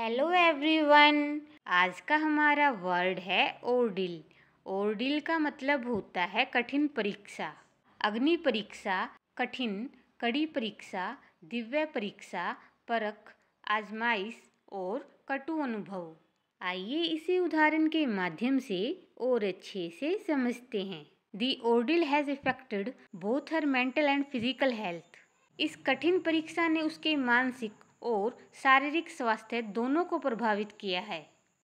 hello everyone आज का हमारा वर्ड है ओरडिल ओरडिल का मतलब होता है कठिन परीक्षा अग्नि परीक्षा कठिन कड़ी परीक्षा दिव्य परीक्षा परख आजमाइश और कटु अनुभव आइए इसी उदाहरण के माध्यम से और अच्छे से समझते हैं the ordeal has affected both her mental and physical health इस कठिन परीक्षा ने उसके मानसिक और शारीरिक स्वास्थ्य दोनों को प्रभावित किया है